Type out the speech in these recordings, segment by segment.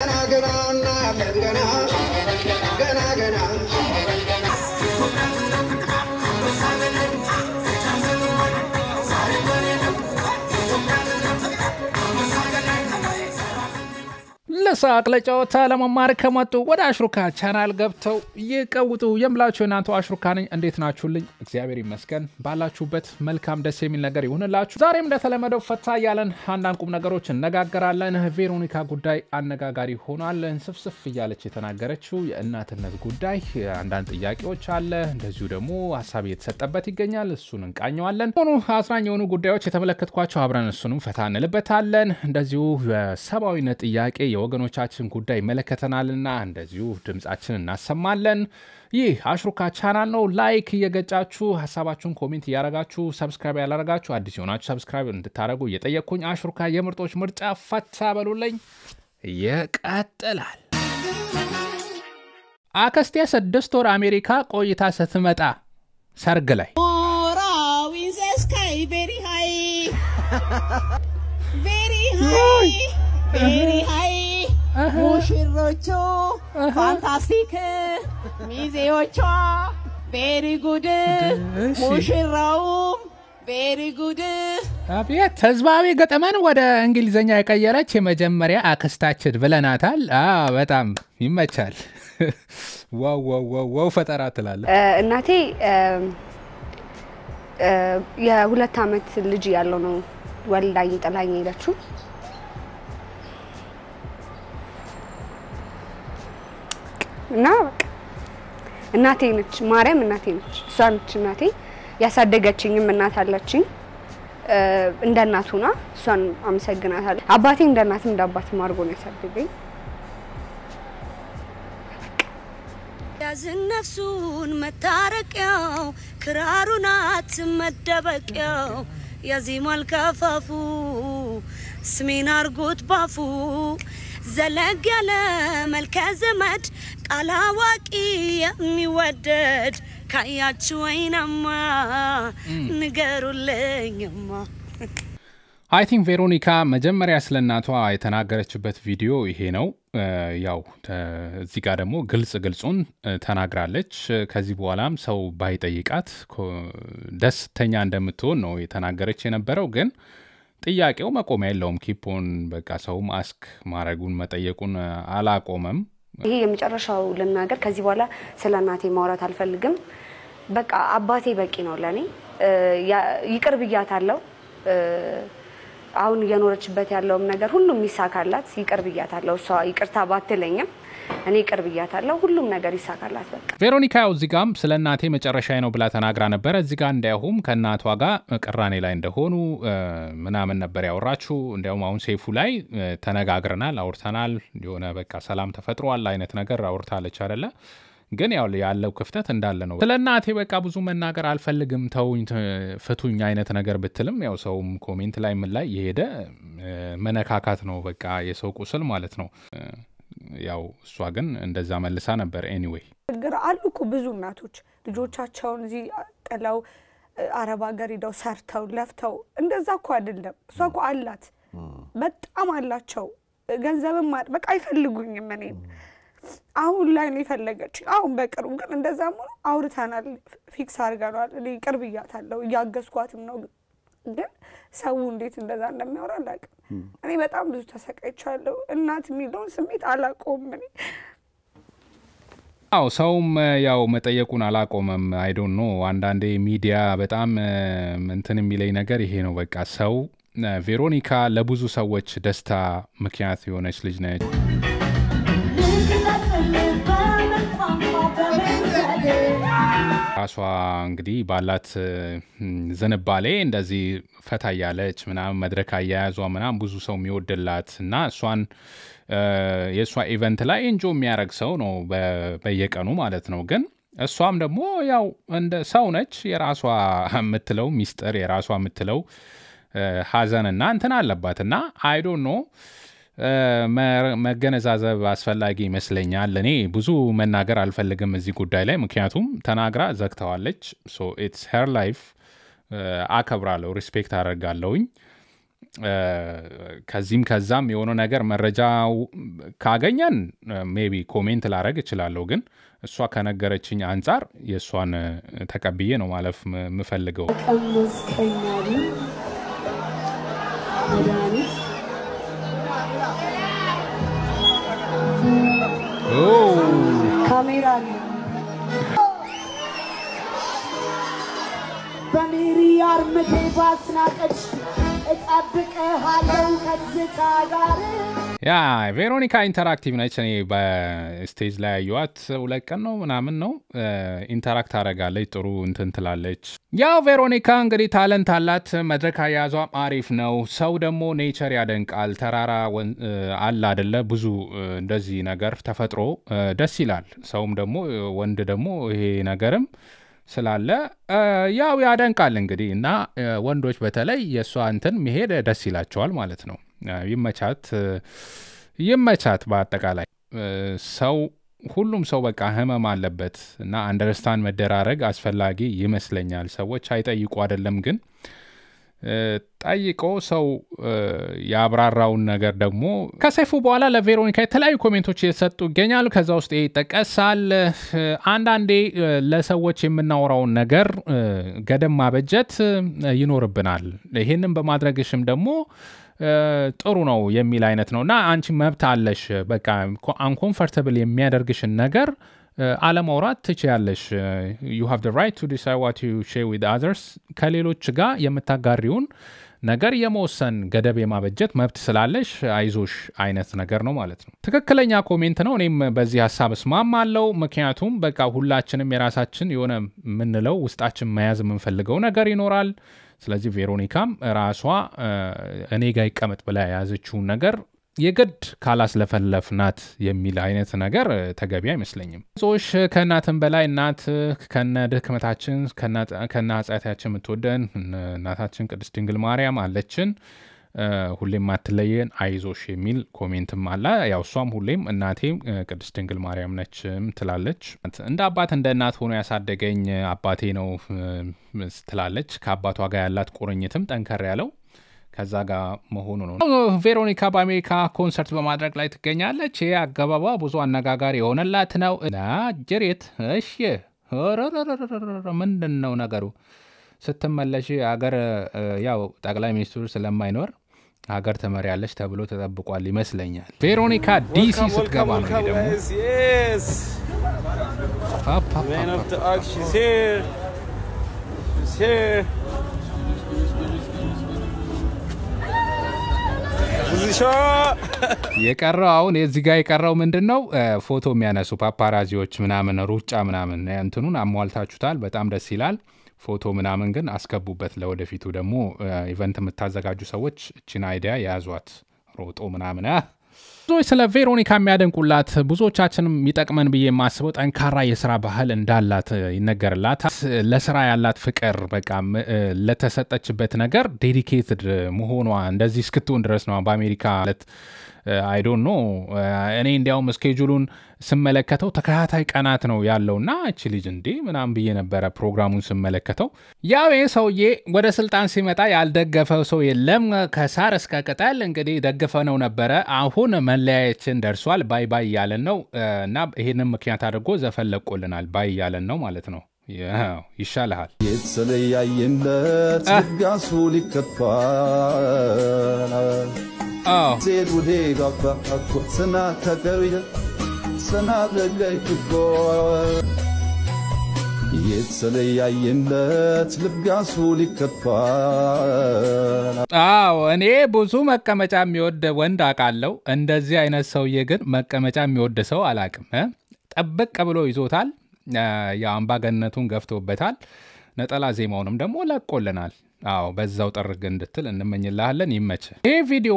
Gana gana, gana gana, gana gana. ለሰዓት ለጨዋታ ለመማር ከመጡ ወደ አሽሩካ ቻናል ገብተው ይቀውጡ የምላችሁ እናንተ አሽሩካ ነኝ። እንዴት ናችሁልኝ? እግዚአብሔር ይመስገን። ባላችሁበት መልካም ደስ የሚል ነገር ይሁንላችሁ። ዛሬም እንደተለመደው ፈታ እያለን አንዳንድ ቁም ነገሮች እነጋገራለን። ቬሮኒካ ጉዳይ አነጋጋሪ ሆኗል። ስፍስፍ እያለች የተናገረችው የእናትነት ጉዳይ አንዳንድ ጥያቄዎች አለ። እንደዚሁ ደግሞ ሀሳብ እየተሰጠበት ይገኛል። እሱን እንቃኘዋለን። ሆኑ አዝናኝ የሆኑ ጉዳዮች የተመለከትኳቸው አብረን እሱንም ፈታ እንልበታለን። እንደዚሁ የሰብአዊነት ጥያቄ የወገ የወገኖቻችን ጉዳይ ይመለከተናልና እንደዚሁ ድምፃችን እናሰማለን። ይህ አሽሩካ ቻናል ነው። ላይክ እየገጫችሁ ሀሳባችሁን ኮሜንት እያረጋችሁ ሰብስክራይብ ያላረጋችሁ አዲስ የሆናችሁ ሰብስክራይብ እንድታደረጉ እየጠየቅኩኝ አሽሩካ የምርጦች ምርጫ ፈታ በሉልኝ ይቀጥላል። አክስቴ ስድስት ወር አሜሪካ ቆይታ ስትመጣ ሰርግ ላይ ቬሪ ሃይ ቬሪ ሃይ ሙሽሮቹ ፋንታስቲክ፣ ሚዜዎቿ ቤሪጉድ፣ ሙሽራውም ቤሪጉድ። አቤት ህዝባዊ ግጥምን ወደ እንግሊዝኛ የቀየረች የመጀመሪያ አክስታችን ብለናታል። በጣም ይመቻል። ዋው ዋው ዋው ፈጠራ ትላለ እናቴ የሁለት አመት ልጅ ያለው ነው ወልዳኝ ጥላኝ ሄደችው። እና እናቴ ነች ማርያም፣ እናቴ ነች። እሷ ነች እናቴ። ያሳደገችኝም እናት አለችኝ እንደ እናቱ ና እሷን አመሰግናታለሁ። አባቴ እንደ እናትም እንደ አባትም አድርጎ ነው ያሳደገኝ። ያዝን ነፍሱን መታረቂያው ክራሩ ናት መደበቂያው ያዜማል ከፋፉ ስሜን አርጎት ባፉ ዘለግ ያለ መልከ ዘመድ ቃል የሚወደድ ካያችሁ ወይናማ ንገሩልኝማ። አይ ቲንክ ቬሮኒካ መጀመሪያ ስለ እናቷ የተናገረችበት ቪዲዮ ይሄ ነው። ያው እዚህ ጋር ደግሞ ግልጽ ግልጹን ተናግራለች። ከዚህ በኋላም ሰው ባይጠይቃት ደስተኛ እንደምትሆን ነው የተናገረች የነበረው። ግን ጥያቄው መቆሚያ የለውም። ኪፖን በቃ ሰው ማስክ ማድረጉን መጠየቁን አላቆመም። ይሄ የመጨረሻው ልናገር። ከዚህ በኋላ ስለ እናቴ ማውራት አልፈልግም። በቃ አባቴ በቂ ነው ለእኔ። ይቅር ብያታለሁ። አሁን እየኖረችበት ያለውም ነገር ሁሉም ይሳካላት። ይቅር ብያታለሁ። እሷ ይቅርታ ባትለኝም እኔ ቅርብ እያታለሁ ሁሉም ነገር ይሳካላት። በቃ ቬሮኒካ ያው እዚህ ጋም ስለ እናቴ መጨረሻ ነው ብላ ተናግራ ነበረ። እዚህ ጋ እንዲያውም ከእናቷ ጋር ቅራኔ ላይ እንደሆኑ ምናምን ነበር ያወራችሁ። እንዲያውም አሁን ሴፉ ላይ ተነጋግረናል፣ አውርተናል፣ የሆነ በቃ ሰላም ተፈጥሯል አይነት ነገር አውርታለች አደለ? ግን ያው ያለው ክፍተት እንዳለ ነው። ስለ እናቴ በቃ ብዙ መናገር አልፈልግም ተውኝ፣ ፍቱኝ አይነት ነገር ብትልም ያው ሰውም ኮሜንት ላይ ምን ላይ የሄደ መነካካት ነው በቃ የሰው ቁስል ማለት ነው። ያው እሷ ግን እንደዛ መልሳ ነበር። ኤኒዌይ ችግር አሉ እኮ ብዙ እናቶች ልጆቻቸውን እዚህ ጥለው አረብ ሀገር ሂደው ሰርተው ለፍተው እንደዛ እኮ አይደለም። እሷ እኮ አላት፣ በጣም አላቸው። ገንዘብም ማ በቃ አይፈልጉኝም እኔን አሁን ላይ ነው የፈለገች። አሁን በቅርቡ ግን እንደዛ ሆኖ አውርተናል፣ ፊክስ አድርገናል። እኔ ቅርብ እያታለሁ እያገዝኳትም ነው። ግን ሰው እንዴት እንደዛ እንደሚያወራ አላውቅም። እኔ በጣም ብዙ ተሰቃይቻለሁ። እናት የሚለውን ስሜት አላቆም እኔ አዎ ሰውም ያው መጠየቁን አላቆመም። አይዶን ኖ አንዳንዴ ሚዲያ በጣም እንትን የሚለኝ ነገር ይሄ ነው። በቃ ሰው ቬሮኒካ ለብዙ ሰዎች ደስታ ምክንያት የሆነች ልጅ ነች። ራሷ እንግዲህ ባላት ዝንባሌ እንደዚህ ፈታ እያለች ምናምን መድረክ አያያዟ ምናምን ብዙ ሰው የሚወድላት እና እሷን የእሷ ኢቨንት ላይ እንጆ የሚያደረግ ሰው ነው በየቀኑ ማለት ነው ግን እሷም ደግሞ ያው እንደ ሰው ነች። የራሷ የምትለው ሚስጥር የራሷ የምትለው ሀዘንና እንትን አለባት እና አይዶ ነው። መገነዛዘብ አስፈላጊ ይመስለኛል። እኔ ብዙ መናገር አልፈልግም እዚህ ጉዳይ ላይ ምክንያቱም ተናግራ ዘግተዋለች። ኢትስ ሄር ላይፍ አከብራለሁ፣ ሪስፔክት አደርጋለሁኝ። ከዚህም ከዛም የሆነ ነገር መረጃው ካገኘን ሜቢ ኮሜንት ላረግ እችላለሁ፣ ግን እሷ ከነገረችኝ አንጻር የእሷን ተቀብዬ ነው ማለፍ የምፈልገው። ካሜራ oh. በሜሪ አርምዴ ባስናቀች እጠብቅሃለው ከዝታ ጋር ያ ቬሮኒካ ኢንተራክቲቭ ነች። እኔ በስቴጅ ላይ ያየዋት ሁለት ቀን ነው ምናምን ነው። ኢንተራክት አረጋለች፣ ጥሩ እንትን ትላለች። ያው ቬሮኒካ እንግዲህ ታለንት አላት። መድረክ አያያዟም አሪፍ ነው። ሰው ደግሞ ኔቸር ያደንቃል። ተራራ አለ አደለ? ብዙ እንደዚህ ነገር ተፈጥሮ ደስ ይላል። ሰውም ደግሞ ወንድ ደግሞ ይሄ ነገርም ስላለ ያው ያደንቃል እንግዲህ እና ወንዶች በተለይ የእሷ እንትን መሄድ ደስ ይላቸዋል ማለት ነው። ይመቻት ይመቻት። በአጠቃላይ ሰው ሁሉም ሰው በቃ ህመም አለበት እና አንደርስታን መደራረግ አስፈላጊ ይመስለኛል። ሰዎች አይጠይቁ አይደለም ግን ጠይቆ ሰው ያብራራውን ነገር ደግሞ ከሰይፉ በኋላ ለቬሮኒካ የተለያዩ ኮሜንቶች እየሰጡ ይገኛሉ። ከዛ ውስጥ ይጠቀሳል። አንዳንዴ ለሰዎች የምናወራውን ነገር ገደማ ማበጀት ይኖርብናል። ይህንም በማድረግሽም ደግሞ ጥሩ ነው የሚል አይነት ነው እና አንቺ መብት አለሽ በቃ አንኮንፈርተብል የሚያደርግሽን ነገር አለማውራት ትችያለሽ ዩ ሃቭ ራይት ቱ ዲሳይድ ዋት ዩ ሼር ዊዝ አዘርስ ከሌሎች ጋር የምታጋሪውን ነገር የመወሰን ገደብ የማበጀት መብት ስላለሽ አይዞሽ አይነት ነገር ነው ማለት ነው። ትክክለኛ ኮሜንት ነው። እኔም በዚህ ሀሳብ እስማማለሁ። ምክንያቱም በቃ ሁላችንም የራሳችን የሆነ የምንለው ውስጣችን መያዝ የምንፈልገው ነገር ይኖራል። ስለዚህ ቬሮኒካም ራሷ እኔ ጋር ይቀመጥ ብላ የያዘችውን ነገር የግድ ካላስለፈለፍናት የሚል አይነት ነገር ተገቢ አይመስለኝም። ብዙዎች ከእናትን በላይ እናት ከነ ድክመታችን ከነ ኃጢአታችን የምትወደን እናታችን ቅድስት ድንግል ማርያም አለችን፣ ሁሌም አትለየን፣ አይዞሽ የሚል ኮሜንትም አለ። ያው እሷም ሁሌም እናቴ ቅድስት ድንግል ማርያም ነችም ትላለች። እንደ አባት እንደ እናት ሆኖ ያሳደገኝ አባቴ ነው ትላለች። ከአባቷ ጋር ያላት ቁርኝትም ጠንከር ያለው ከዛ ጋር መሆኑ ነው። ቬሮኒካ በአሜሪካ ኮንሰርት በማድረግ ላይ ትገኛለች። ይህ አገባቧ ብዙ አነጋጋሪ የሆነላት ነው። ጀሬት እሺ፣ ምንድን ነው ነገሩ? ስትመለሽ አገር ያው ጠቅላይ ሚኒስትሩ ስለማይኖር ሀገር ትመሪያለች ተብሎ ተጠብቋል ይመስለኛል። ቬሮኒካ ዲሲ ስትገባ ነው ደግሞ የቀረው አሁን የዚህ ጋር የቀረው ምንድን ነው? ፎቶ የሚያነሱ ፓፓራዚዎች ምናምን ሩጫ ምናምን እንትኑን አሟልታችሁታል። በጣም ደስ ይላል። ፎቶ ምናምን ግን አስገቡበት። ለወደፊቱ ደግሞ ኢቨንት የምታዘጋጁ ሰዎች እችን አይዲያ የያዟት ሮጦ ምናምን ብዙዎች ስለ ቬሮኒካ የሚያደንቁላት ብዙዎቻችንም ይጠቅመን ብዬ የማስበው ጠንካራ የስራ ባህል እንዳላት ይነገርላት። ለስራ ያላት ፍቅር በቃ ለተሰጠችበት ነገር ዴዲኬትድ መሆኗ እንደዚህ እስክትሆን ድረስ ነው በአሜሪካ አይዶ uh, ኖ uh, እኔ እንዲያውም ስኬጁሉን ስመለከተው ተከታታይ ቀናት ነው ያለው እና እች ልጅ እንዴ ምናም ብዬ ነበረ ፕሮግራሙን ስመለከተው። ያው ይህ ሰውዬ ወደ ስልጣን ሲመጣ ያልደገፈው ሰው የለም። ከሳር እስከ ቅጠል እንግዲህ ደግፈ ነው ነበረ። አሁን መለያየችን ደርሷል ባይ ባይ እያለን ነው uh, እና ይህንም ምክንያት አድርጎ ዘፈን ለቆልናል። ባይ እያለን ነው ማለት ነው። ይሻልሃል የተለያየንበት ጋሱ ሊከፋ اه أكبر سنة አዎ እኔ ብዙ መቀመጫ የሚወድ ወንድ አቃለው እንደዚህ አይነት ሰውዬ ግን መቀመጫ የሚወድ ሰው አላቅም። ጠብቅ ብሎ ይዞታል። የአምባገነቱን ገፍቶበታል። ነጠላ ዜማውንም ደግሞ ለቆልናል። አዎ በዛው ጠርግ እንድትል እንመኝልሃለን። ይመች። ይህ ቪዲዮ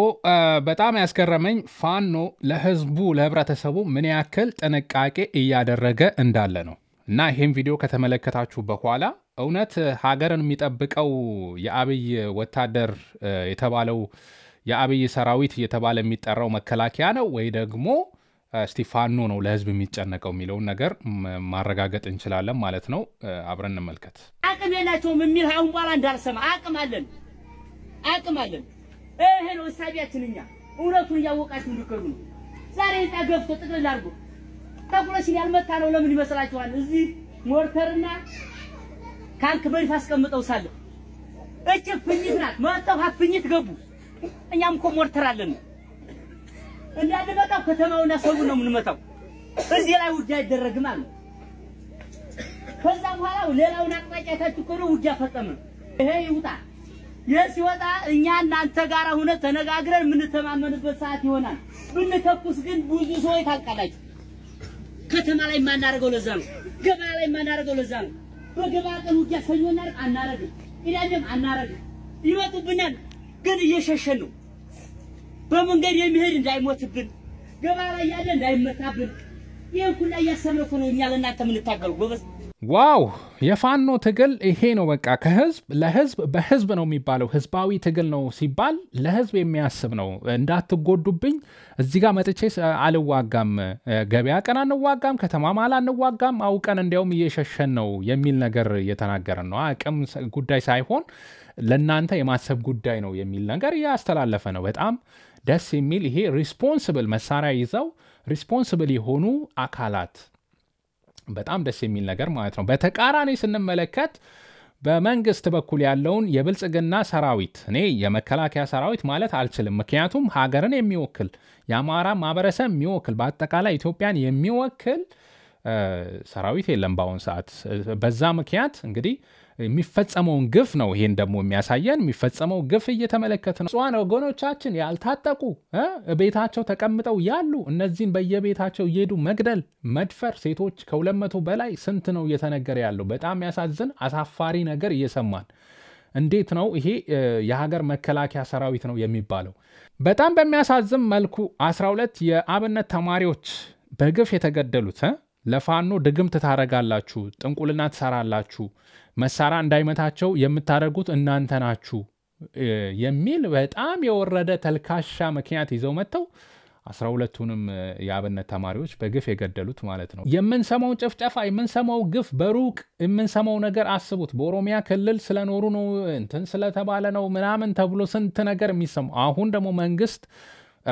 በጣም ያስገረመኝ ፋኖ ለህዝቡ ለህብረተሰቡ ምን ያክል ጥንቃቄ እያደረገ እንዳለ ነው እና ይህም ቪዲዮ ከተመለከታችሁ በኋላ እውነት ሀገርን የሚጠብቀው የአብይ ወታደር የተባለው የአብይ ሰራዊት እየተባለ የሚጠራው መከላከያ ነው ወይ ደግሞ እስቲ ፋኖ ነው ለህዝብ የሚጨነቀው የሚለውን ነገር ማረጋገጥ እንችላለን ማለት ነው። አብረን እንመልከት። አቅም የላቸውም የሚል አሁን በኋላ እንዳልሰማ አቅም አለን፣ አቅም አለን። ይሄ ነው እሳቢያችን። እኛ እውነቱን እያወቃችሁ እንዲከዱ ነው። ዛሬ ህንጻ ገብቶ ጥቅልል አድርጎ ተኩለሽን ያልመታ ነው ለምን ይመስላችኋል? እዚህ ሞርተርና ታንክ በሪፍ አስቀምጠው ሳለ እጭ ፍኝት ናት መጥተው ሀፍኝት ገቡ። እኛም እኮ ሞርተር አለን ነው እንዳንመጣው ከተማውና ሰውን ነው የምንመታው። እዚህ ላይ ውጊያ አይደረግም አለ። ከዛ በኋላ ሌላውን አቅጣጫ የታችሁ ውጊያ ፈጸመ። ይሄ ይውጣ። ይህ ሲወጣ እኛ እናንተ ጋር ሁነ ተነጋግረን የምንተማመንበት ሰዓት ይሆናል። ብንተኩስ ግን ብዙ ሰዎች ታውቃላችሁ። ከተማ ላይ የማናደርገው ለዛ ነው። ገበያ ላይ የማናደርገው ለዛ ነው። በገበያ ቀን ውጊያ ሰኞ እናደርግ ቅዳሜም ይመጡብናል፣ ግን እየሸሸን ነው። በመንገድ የሚሄድ እንዳይሞትብን፣ ገባ ላይ ያለ እንዳይመታብን፣ ይህን ሁላ እያሰብነው ነው እኛ ለእናንተ የምንታገሉ ጎበዝ። ዋው የፋኖ ትግል ይሄ ነው። በቃ ከህዝብ ለህዝብ በህዝብ ነው የሚባለው። ህዝባዊ ትግል ነው ሲባል ለህዝብ የሚያስብ ነው። እንዳትጎዱብኝ እዚህ ጋር መጥቼ አልዋጋም፣ ገበያ ቀን አንዋጋም፣ ከተማ መሃል አንዋጋም፣ አውቀን እንዲያውም እየሸሸን ነው የሚል ነገር እየተናገረን ነው። አቅም ጉዳይ ሳይሆን ለእናንተ የማሰብ ጉዳይ ነው የሚል ነገር እያስተላለፈ ነው በጣም ደስ የሚል ይሄ ሪስፖንስብል መሳሪያ ይዘው ሪስፖንስብል የሆኑ አካላት በጣም ደስ የሚል ነገር ማለት ነው። በተቃራኒ ስንመለከት በመንግስት በኩል ያለውን የብልጽግና ሰራዊት እኔ የመከላከያ ሰራዊት ማለት አልችልም። ምክንያቱም ሀገርን የሚወክል የአማራ ማህበረሰብ የሚወክል በአጠቃላይ ኢትዮጵያን የሚወክል ሰራዊት የለም በአሁን ሰዓት። በዛ ምክንያት እንግዲህ የሚፈጸመውን ግፍ ነው። ይሄን ደግሞ የሚያሳየን የሚፈጸመው ግፍ እየተመለከት ነው። ጽዋን ወገኖቻችን ያልታጠቁ ቤታቸው ተቀምጠው ያሉ እነዚህን በየቤታቸው እየሄዱ መግደል፣ መድፈር፣ ሴቶች ከ200 በላይ ስንት ነው እየተነገረ ያለው። በጣም ያሳዝን አሳፋሪ ነገር እየሰማን እንዴት ነው ይሄ የሀገር መከላከያ ሰራዊት ነው የሚባለው? በጣም በሚያሳዝን መልኩ 12 የአብነት ተማሪዎች በግፍ የተገደሉት ለፋኖ ድግምት ታረጋላችሁ፣ ጥንቁልና ትሰራላችሁ መሳሪያ እንዳይመታቸው የምታደርጉት እናንተ ናችሁ የሚል በጣም የወረደ ተልካሻ ምክንያት ይዘው መጥተው አስራ ሁለቱንም የአብነት ተማሪዎች በግፍ የገደሉት ማለት ነው። የምንሰማው ጭፍጨፋ፣ የምንሰማው ግፍ፣ በሩቅ የምንሰማው ነገር አስቡት። በኦሮሚያ ክልል ስለኖሩ ነው እንትን ስለተባለ ነው ምናምን ተብሎ ስንት ነገር የሚሰማው አሁን ደግሞ መንግስት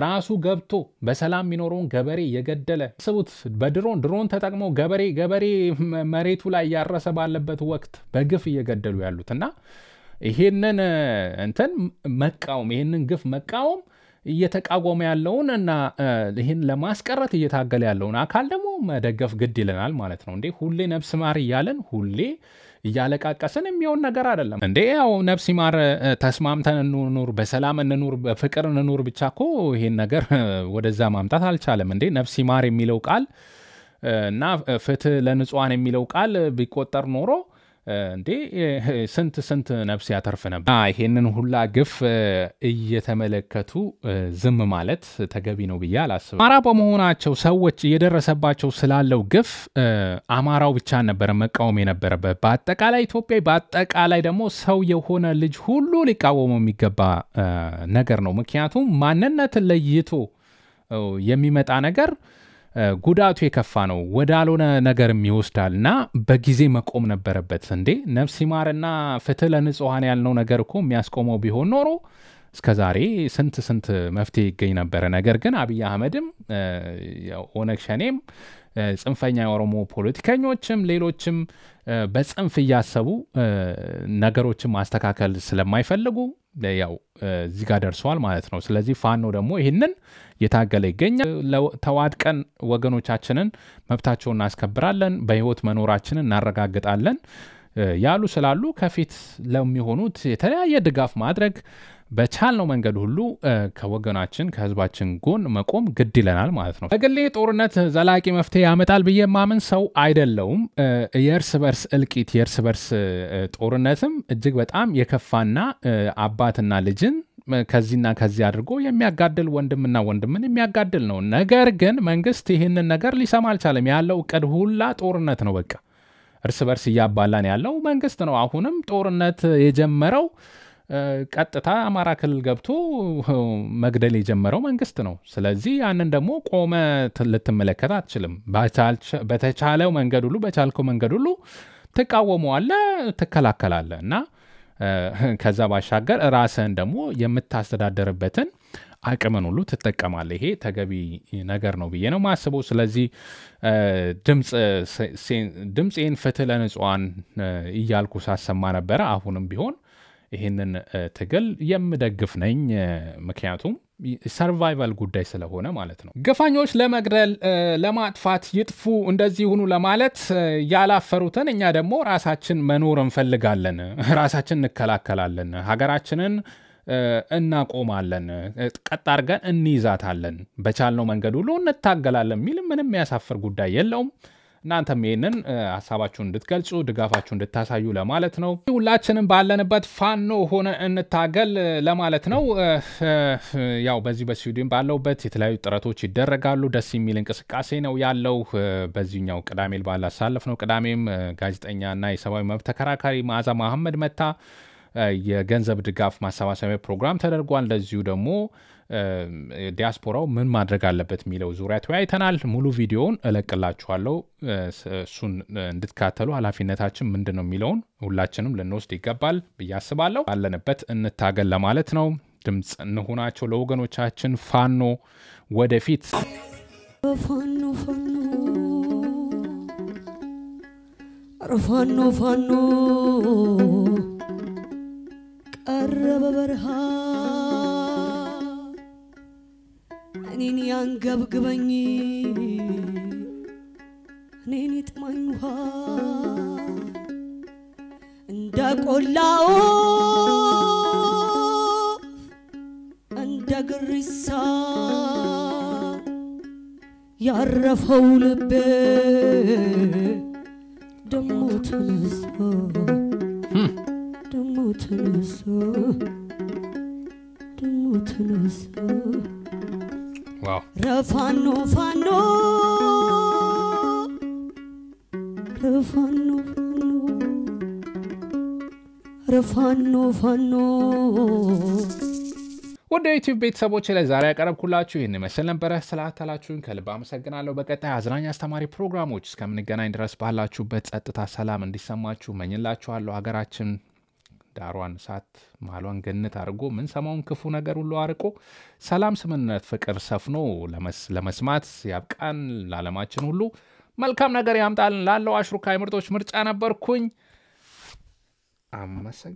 ራሱ ገብቶ በሰላም የሚኖረውን ገበሬ የገደለ ስቡት። በድሮን ድሮን ተጠቅሞ ገበሬ ገበሬ መሬቱ ላይ እያረሰ ባለበት ወቅት በግፍ እየገደሉ ያሉት እና ይሄንን እንትን መቃወም ይሄንን ግፍ መቃወም እየተቃወመ ያለውን እና ይህን ለማስቀረት እየታገለ ያለውን አካል ደግሞ መደገፍ ግድ ይለናል ማለት ነው። እንዴ ሁሌ ነብስ ማር እያለን ሁሌ እያለቃቀስን የሚሆን ነገር አይደለም እንዴ። ያው ነፍስ ይማር፣ ተስማምተን እንኑር፣ በሰላም እንኑር፣ በፍቅር እንኑር ብቻ እኮ ይሄን ነገር ወደዛ ማምጣት አልቻለም እንዴ። ነፍስ ይማር የሚለው ቃል እና ፍትህ ለንጹሐን የሚለው ቃል ቢቆጠር ኖሮ እንዴ ስንት ስንት ነፍስ ያተርፍ ነበር። ይሄንን ሁላ ግፍ እየተመለከቱ ዝም ማለት ተገቢ ነው ብዬ አላስብ። አማራ በመሆናቸው ሰዎች እየደረሰባቸው ስላለው ግፍ አማራው ብቻ ነበረ መቃወም የነበረበት። በአጠቃላይ ኢትዮጵያ፣ በአጠቃላይ ደግሞ ሰው የሆነ ልጅ ሁሉ ሊቃወመው የሚገባ ነገር ነው። ምክንያቱም ማንነትን ለይቶ የሚመጣ ነገር ጉዳቱ የከፋ ነው፣ ወዳልሆነ ነገርም ይወስዳል እና በጊዜ መቆም ነበረበት። እንዴ ነፍስ ይማርና ፍትህ ለንጹሐን ያልነው ነገር እኮ የሚያስቆመው ቢሆን ኖሮ እስከ ዛሬ ስንት ስንት መፍትሄ ይገኝ ነበረ። ነገር ግን አብይ አህመድም ኦነግ ሸኔም ጽንፈኛ የኦሮሞ ፖለቲከኞችም ሌሎችም በጽንፍ እያሰቡ ነገሮችን ማስተካከል ስለማይፈልጉ ያው እዚህ ጋር ደርሰዋል ማለት ነው። ስለዚህ ፋኖ ደግሞ ይህንን እየታገለ ይገኛል። ተዋድቀን ወገኖቻችንን መብታቸውን እናስከብራለን፣ በህይወት መኖራችንን እናረጋግጣለን ያሉ ስላሉ ከፊት ለሚሆኑት የተለያየ ድጋፍ ማድረግ በቻልነው መንገድ ሁሉ ከወገናችን ከህዝባችን ጎን መቆም ግድ ይለናል ማለት ነው። በግሌ ጦርነት ዘላቂ መፍትሄ ያመጣል ብዬ ማምን ሰው አይደለውም። የእርስ በርስ እልቂት፣ የእርስ በርስ ጦርነትም እጅግ በጣም የከፋና አባትና ልጅን ከዚህና ከዚህ አድርጎ የሚያጋድል ወንድምና ወንድምን የሚያጋድል ነው። ነገር ግን መንግስት ይህንን ነገር ሊሰማ አልቻለም። ያለው እቅድ ሁላ ጦርነት ነው። በቃ እርስ በርስ እያባላን ያለው መንግስት ነው። አሁንም ጦርነት የጀመረው ቀጥታ አማራ ክልል ገብቶ መግደል የጀመረው መንግስት ነው። ስለዚህ ያንን ደግሞ ቆመ ልትመለከት አትችልም። በተቻለው መንገድ ሁሉ በቻልከው መንገድ ሁሉ ትቃወመዋለህ፣ ትከላከላለህ እና ከዛ ባሻገር ራስህን ደግሞ የምታስተዳደርበትን አቅምን ሁሉ ትጠቀማለ ይሄ ተገቢ ነገር ነው ብዬ ነው ማስበው ስለዚህ ድምፄን ፍትህ ለንጽዋን እያልኩ ሳሰማ ነበረ አሁንም ቢሆን ይህንን ትግል የምደግፍ ነኝ ምክንያቱም ሰርቫይቫል ጉዳይ ስለሆነ ማለት ነው። ግፈኞች ለመግደል ለማጥፋት ይጥፉ እንደዚህ ሁኑ ለማለት ያላፈሩትን እኛ ደግሞ ራሳችን መኖር እንፈልጋለን፣ ራሳችን እንከላከላለን፣ ሀገራችንን እናቆማለን፣ ቀጥ አድርገን እንይዛታለን፣ በቻልነው መንገድ ሁሉ እንታገላለን የሚል ምንም የሚያሳፍር ጉዳይ የለውም። እናንተም ይህንን ሀሳባችሁን እንድትገልጹ ድጋፋችሁ እንድታሳዩ ለማለት ነው። ሁላችንም ባለንበት ፋኖ ሆነ እንታገል ለማለት ነው። ያው በዚህ በስዊድን ባለውበት የተለያዩ ጥረቶች ይደረጋሉ። ደስ የሚል እንቅስቃሴ ነው ያለው። በዚህኛው ቅዳሜ ባላሳለፍ ነው ቅዳሜም ጋዜጠኛ እና የሰብአዊ መብት ተከራካሪ መዓዛ መሐመድ መታ የገንዘብ ድጋፍ ማሰባሰቢያ ፕሮግራም ተደርጓል። እንደዚሁ ደግሞ ዲያስፖራው ምን ማድረግ አለበት የሚለው ዙሪያ ተወያይተናል። ሙሉ ቪዲዮውን እለቅላችኋለሁ። እሱን እንድትካተሉ ኃላፊነታችን ምንድን ነው የሚለውን ሁላችንም ልንወስድ ይገባል ብዬ አስባለሁ። ባለንበት እንታገል ለማለት ነው። ድምፅ እንሁናቸው ለወገኖቻችን። ፋኖ ወደፊት ፋኖ ፋኖ ፋኖ ፋኖ ቀረበ በረሃ እኔን ያንገብግበኝ እኔን ይጥማኝ ውሃ እንደ ቆላው እንደ ግሪሳ ያረፈው ልቤ ደሞ ተነሳ ተነሳ ረፋኖ ፋኖ ረፋኖ ፋኖ ረፋኖ ፋኖ ወደ ዩቲዩብ ቤተሰቦች ላይ ዛሬ ያቀረብኩላችሁ ይህን መስል ነበረ። ስላታላችሁን ከልብ አመሰግናለሁ። በቀጣይ አዝናኝ አስተማሪ ፕሮግራሞች እስከምንገናኝ ድረስ ባላችሁበት ጸጥታ፣ ሰላም እንዲሰማችሁ መኝላችኋለሁ። ሀገራችን ዳሯን እሳት ማሏን ገነት አድርጎ ሰማውን ክፉ ነገር ሁሉ አርቆ ሰላም፣ ስምምነት፣ ፍቅር ሰፍኖ ለመስማት ያብቃን። ለዓለማችን ሁሉ መልካም ነገር ያምጣልን። ላለው አሽሩካይ ምርጦች ምርጫ ነበርኩኝ። አመሰግናለሁ።